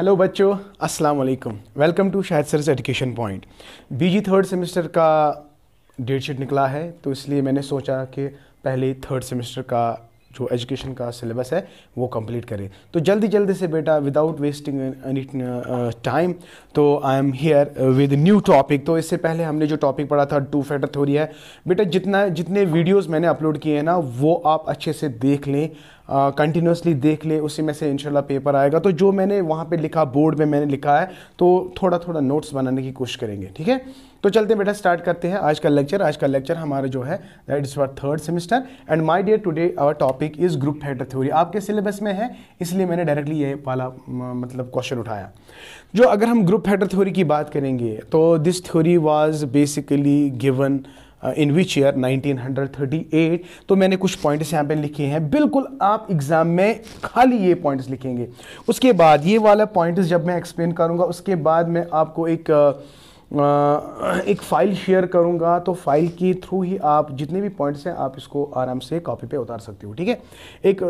Hello बच्चों अस्सलाम वालेकुम welcome to Shahid sir education point BG third semester का डेट शीट निकला है तो इसलिए मैंने सोचा कि पहले थर्ड सेमेस्टर का जो एजुकेशन का सिलेबस है वो कंप्लीट करें तो जल्दी जल्दी से बेटा विदाउट वेस्टिंग एनी टाइम तो I am here with new topic तो इससे पहले हमने जो टॉपिक पढ़ा था टू फैक्टर थ्योरी है बेटा जितना जितने वीडियोस मैंने अपलोड किए हैं ना वो आप अच्छे से देख लें कंटिन्यूसली uh, देख ले उसी में से इंशाल्लाह पेपर आएगा तो जो मैंने वहाँ पे लिखा बोर्ड में मैंने लिखा है तो थोड़ा थोड़ा नोट्स बनाने की कोशिश करेंगे ठीक है तो चलते बेटा स्टार्ट करते हैं आज का लेक्चर आज का लेक्चर हमारा जो है that is for third semester and my dear today our topic is group factor theory आपके सिलेबस में है इसलिए मैंने डायरेक्टली ये वाला मतलब क्वेश्चन उठाया जो अगर हम ग्रुप फैक्टर थ्योरी की बात करेंगे तो this theory was basically given in which year 1938 तो मैंने कुछ पॉइंट्स यहाँ पे लिखे हैं बिल्कुल आप एग्ज़ाम में खाली ये पॉइंट्स लिखेंगे उसके बाद ये वाला पॉइंट्स जब मैं एक्सप्लेन करूँगा उसके बाद मैं आपको एक uh, एक फ़ाइल शेयर करूँगा तो फाइल के थ्रू ही आप जितने भी पॉइंट्स हैं आप इसको आराम से कॉपी पे उतार सकते हो ठीक है एक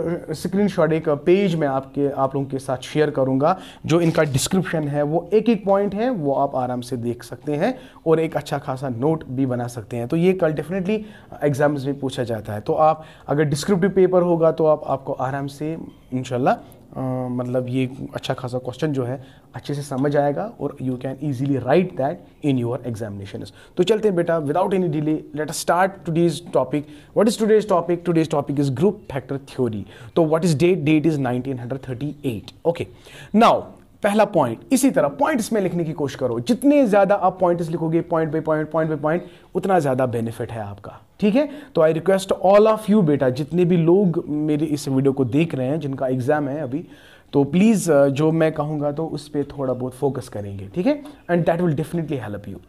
स्क्रीनशॉट एक पेज मैं आपके आप लोगों के साथ शेयर करूँगा जो इनका डिस्क्रिप्शन है वो एक एक पॉइंट है वो आप आराम से देख सकते हैं और एक अच्छा खासा नोट भी बना सकते हैं तो ये कल डेफिनेटली एग्जाम्स में पूछा जाता है तो आप अगर डिस्क्रिप्टिव पेपर होगा तो आप आपको आराम से इनशाला मतलब ये अच्छा खासा क्वेश्चन जो है अच्छे से समझ आएगा और you can easily write that in your examination तो चलते हैं बेटा without any delay let start today's topic what is today's topic today's topic is group factor theory तो what is date date is nineteen hundred thirty eight okay now पहला point इसी तरह points में लिखने की कोशिश करो जितने ज़्यादा आप पॉइंट्स लिखोगे point by point point by point उतना ज़्यादा बेनिफिट है आपका ठीक है तो I request all of you बेटा जितने भी लोग मेरे इस वीडियो को देख रहे हैं जिनका एग्ज़ाम है अभी तो प्लीज़ uh, जो मैं कहूँगा तो उस पर थोड़ा बहुत फोकस करेंगे ठीक है and that will definitely help you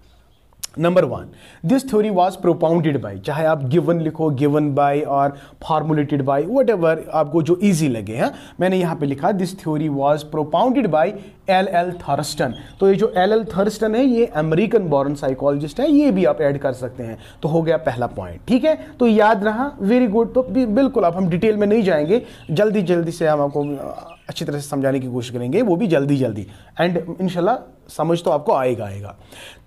number one this theory was propounded by चाहे आप गिवन लिखो गिवन बाई और फार्मुलेटेड बाई वट एवर आपको जो ईजी लगे हैं हाँ? मैंने यहाँ पे लिखा this theory was propounded by L L Thurstone तो ये जो एल एल थर्स्टन है ये अमेरिकन बॉर्न साइकोलॉजिस्ट है ये भी आप ऐड कर सकते हैं तो हो गया पहला पॉइंट ठीक है तो याद रहा वेरी गुड तो बिल्कुल आप हम डिटेल में नहीं जाएंगे जल्दी जल्दी से हम आपको अच्छी तरह से समझाने की कोशिश करेंगे वो भी जल्दी जल्दी एंड इनशाला समझ तो आपको आएगा आएगा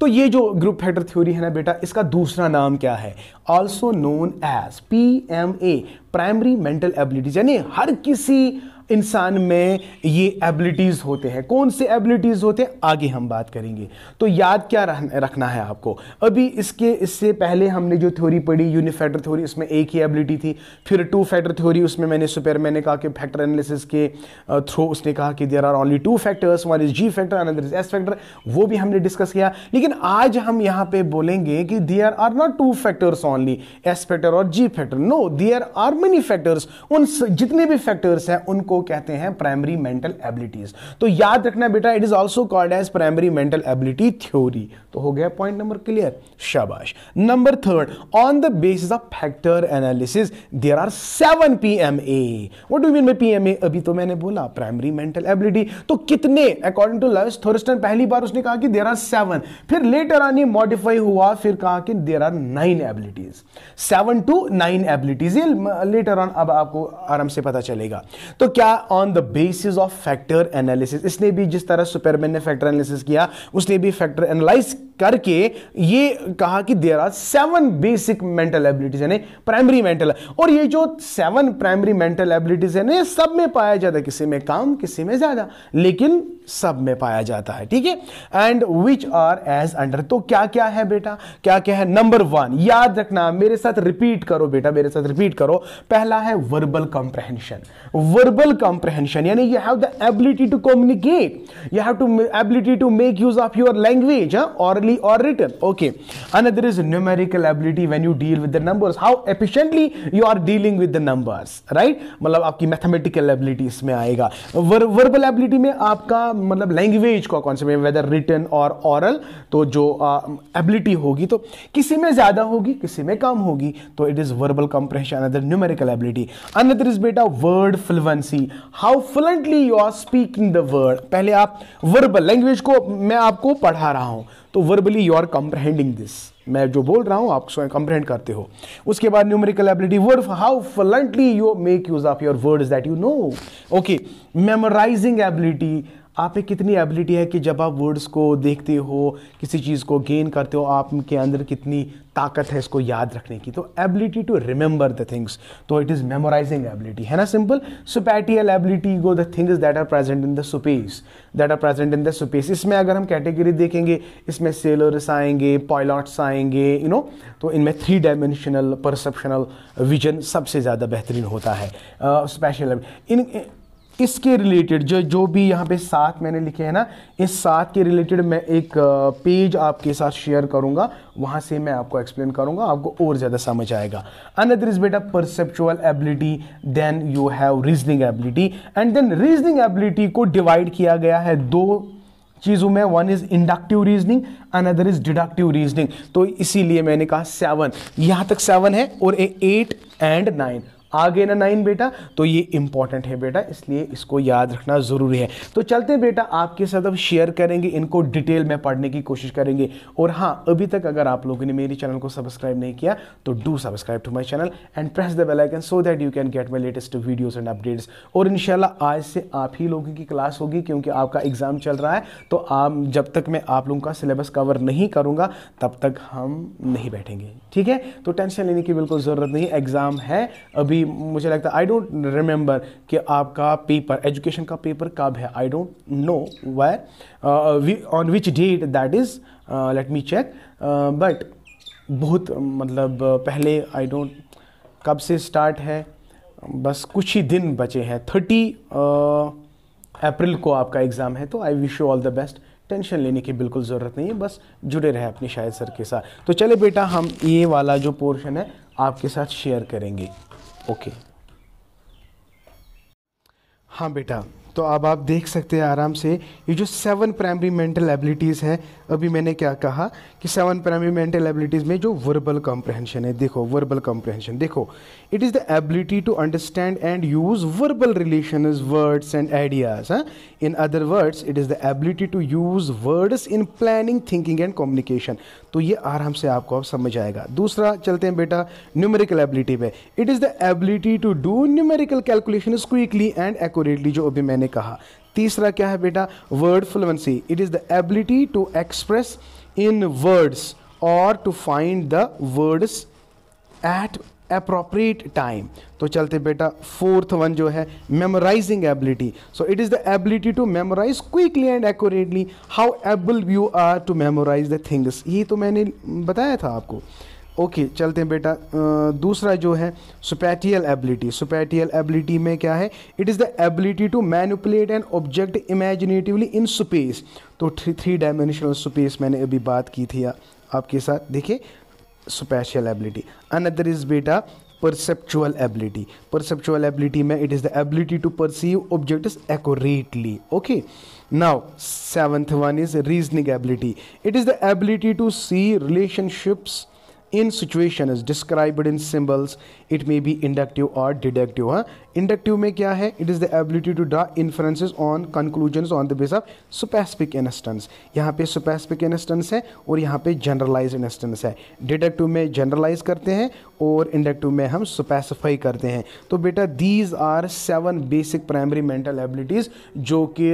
तो ये जो ग्रुप फैक्टर थ्योरी है ना बेटा इसका दूसरा नाम क्या है also known as P M A primary mental abilities यानी हर किसी इंसान में ये एबिलिटीज़ होते हैं कौन से एबिलिटीज़ होते हैं आगे हम बात करेंगे तो याद क्या रखना है आपको अभी इसके इससे पहले हमने जो थ्योरी पढ़ी यूनिफैक्टर थ्योरी इसमें एक ही एबिलिटी थी फिर टू फैक्टर थ्योरी उसमें मैंने सुपेर मैंने कहा कि फैक्टर एनालिसिस के थ्रू उसने कहा कि there are only two factors one is G factor another is S factor वो भी हमने डिस्कस किया लेकिन आज हम यहाँ पर बोलेंगे कि there are not two factors only S factor और G factor no there are many factors उन जितने भी फैक्टर्स हैं उनको को कहते हैं प्राइमरी मेंटल एबिलिटीज तो याद रखना बेटा it is also called as primary mental ability theory तो हो गया पॉइंट नंबर क्लियर शाबाश number third on the basis of factor analysis there are seven P M A what do mean by P M A अभी तो मैंने बोला primary mental ability तो कितने अकॉर्डिंग टू लर्स थोरिस्टन पहली बार उसने कहा कि देर आर सेवन फिर लेटर आने मॉडिफाई हुआ फिर कहा कि there are nine abilities seven to nine abilities ये लेटर ऑन अब आपको आराम से पता चलेगा तो क्या किया on the basis of factor analysis इसने भी जिस तरह सुपरमैन ने फैक्टर एनालिसिस किया उसने भी फैक्टर एनालाइज करके ये कहा कि there are seven basic mental abilities यानी प्राइमरी मेंटल और ये जो सेवन प्राइमरी मेंटल एबिलिटीज है ना सब में पाया जाता है किसी में काम किसी में ज्यादा लेकिन सब में पाया जाता है ठीक है and which are as under तो क्या क्या है बेटा क्या क्या है नंबर वन याद रखना मेरे साथ रिपीट करो बेटा मेरे साथ रिपीट करो पहला है वर्बल कॉम्प्रहेंशन वर्बल कॉम्प्रहेंशन यानी you have the ability to communicate you have to ability to make use of your language और orally or written okay another is numerical ability when you deal with the numbers how efficiently you are dealing with the numbers right मतलब आपकी mathematical ability इसमें आएगा verbal ability में आपका मतलब language का concept है वेदर रिटर्न और ऑरल तो जो एबिलिटी होगी तो किसी में ज़्यादा होगी किसी में कम होगी तो it is verbal compression another numerical ability another is बेटा word fluency how fluently you are speaking the word पहले आप वर्बल लैंग्वेज को मैं आपको पढ़ा रहा हूँ तो verbally you are comprehending this मैं जो बोल रहा हूँ आप स्वयं कम्प्रहेंड करते हो उसके बाद numerical ability word how fluently you make use of your words that you know okay memorising ability आप में कितनी एबिलिटी है कि जब आप वर्ड्स को देखते हो किसी चीज़ को गेन करते हो आप के अंदर कितनी ताकत है इसको याद रखने की तो ability to remember the things तो इट इज़ मेमोराइजिंग एबिलिटी है ना simple spatial ability go the things that are present in the space that are present in the space इसमें अगर हम कैटेगरी देखेंगे इसमें सेलर्स आएंगे पॉयलॉट्स आएंगे यू you नो know, तो इनमें थ्री डायमेंशनल परसेप्शनल विजन सबसे ज़्यादा बेहतरीन होता है स्पेशल uh, इन इसके रिलेटेड जो जो भी यहाँ पे सात मैंने लिखे हैं ना इस सात के रिलेटेड मैं एक पेज आपके साथ शेयर करूँगा वहाँ से मैं आपको एक्सप्लेन करूँगा आपको और ज़्यादा समझ आएगा अनदर इज बेटा perceptual ability then you have reasoning ability and then reasoning ability को डिवाइड किया गया है दो चीज़ों में one is inductive reasoning another is deductive reasoning तो इसीलिए मैंने कहा सेवन यहाँ तक सेवन है और एट एंड नाइन आगे ना नाइन बेटा तो ये इंपॉर्टेंट है बेटा इसलिए इसको याद रखना ज़रूरी है तो चलते बेटा आपके साथ अब शेयर करेंगे इनको डिटेल में पढ़ने की कोशिश करेंगे और हाँ अभी तक अगर आप लोगों ने मेरे चैनल को सब्सक्राइब नहीं किया तो do subscribe to my channel and press the bell icon so that you can get my latest videos and updates और इन आज से आप ही लोगों की क्लास होगी क्योंकि आपका एग्ज़ाम चल रहा है तो आप जब तक मैं आप लोगों का सिलेबस कवर नहीं करूँगा तब तक हम नहीं बैठेंगे ठीक है तो टेंशन लेने की बिल्कुल ज़रूरत नहीं एग्ज़ाम है अभी मुझे लगता है आई डोंट रिमेंबर कि आपका पेपर एजुकेशन का पेपर कब है I don't know why on which date that is let me check but बहुत मतलब पहले आई डोंट कब से स्टार्ट है बस कुछ ही दिन बचे हैं थर्टी uh, अप्रैल को आपका एग्ज़ाम है तो I wish you all the best tension लेने की बिल्कुल ज़रूरत नहीं है बस जुड़े रहे अपने शायद सर के साथ तो चले बेटा हम ये वाला जो पोर्शन है आपके साथ शेयर करेंगे ओके हाँ बेटा तो अब आप देख सकते हैं आराम से ये जो सेवन प्राइमरी मेंटल एबिलिटीज़ हैं अभी मैंने क्या कहा कि सेवन प्राइमरी मेंटल एबिलिटीज़ में जो वर्बल कॉम्प्रहेंशन है देखो वर्बल कॉम्प्रहेंशन देखो it is the ability to understand and use verbal relation words and ideas हाँ in other words it is the ability to use words in planning thinking and communication तो ये आराम से आपको अब समझ आएगा दूसरा चलते हैं बेटा न्यूमेरिकल एबिलिटी पे it is the ability to do numerical calculation quickly and exactly जो अभी मैंने हमने कहा तीसरा क्या है बेटा word fluency it is the ability to express in words और to find the words at appropriate time तो चलते बेटा फोर्थ वन जो है memorising ability so it is the ability to memorise quickly and accurately how able you are to memorise the things ये तो मैंने बताया था आपको ओके चलते हैं बेटा दूसरा जो है सुपैटियल एबिलिटी सुपैटियल एबिलिटी में क्या है it is the ability to manipulate an object imaginatively in space तो थ्री थ्री डायमेंशनल स्पेस मैंने अभी बात की थी आपके साथ देखिए सुपैशियल एबिलिटी अनदर इज़ बेटा परसेप्चुअल एबिलिटी परसेप्चुअल एबिलिटी में it is the ability to perceive object accurately okay now seventh one is reasoning ability it is the ability to see relationships in situation is described in symbols it may be inductive or deductive huh? Inductive में क्या है it is the ability to draw inferences on conclusion on the base of specific instance यहाँ पे specific instance है और यहाँ पे generalise instance है डिडक्टिव में जनरलाइज करते हैं और इंडक्टिव में हम स्पेसिफाई करते हैं तो बेटा these are seven basic primary mental abilities जो कि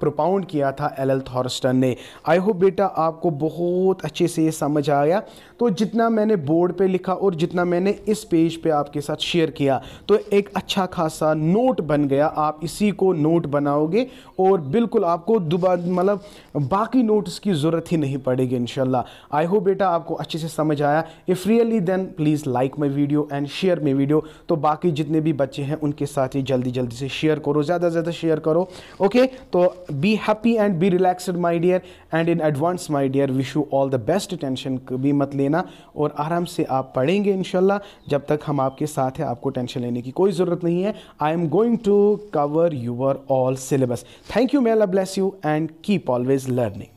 प्रोपाउंड किया था एल एल थॉरस्टन ने आई होप बेटा आपको बहुत अच्छे से ये समझ आ गया तो जितना मैंने बोर्ड पे लिखा और जितना मैंने इस पेज पे आपके साथ शेयर किया तो एक अच्छा अच्छा खासा नोट बन गया आप इसी को नोट बनाओगे और बिल्कुल आपको दोबारा मतलब बाकी नोट्स की ज़रूरत ही नहीं पड़ेगी इनशाला आई होप बेटा आपको अच्छे से समझ आया if really then please like my video and share my video तो बाकी जितने भी बच्चे हैं उनके साथ ही जल्दी जल्दी से शेयर करो ज़्यादा से ज़्यादा शेयर करो ओके तो be happy and be relaxed my dear and in advance my dear wish you all the best tension भी मत लेना और आराम से आप पढ़ेंगे इनशाला जब तक हम आपके साथ हैं आपको टेंशन लेने की कोई ज़रूरत नहीं करनी है I am going to cover your all syllabus thank you may bless you and keep always learning